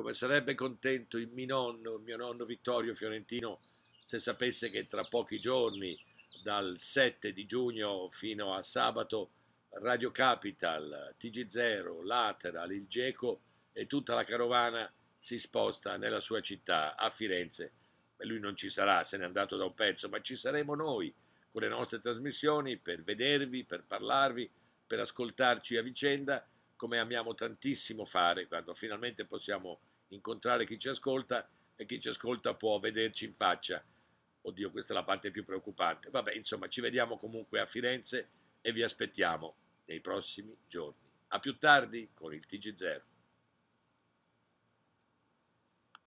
come sarebbe contento il mio nonno, mio nonno Vittorio Fiorentino, se sapesse che tra pochi giorni, dal 7 di giugno fino a sabato, Radio Capital, TG0, Lateral, il Geco e tutta la carovana si sposta nella sua città, a Firenze. E lui non ci sarà, se n'è andato da un pezzo, ma ci saremo noi con le nostre trasmissioni per vedervi, per parlarvi, per ascoltarci a vicenda come amiamo tantissimo fare quando finalmente possiamo incontrare chi ci ascolta e chi ci ascolta può vederci in faccia. Oddio, questa è la parte più preoccupante. Vabbè, insomma, ci vediamo comunque a Firenze e vi aspettiamo nei prossimi giorni. A più tardi con il tg Zero.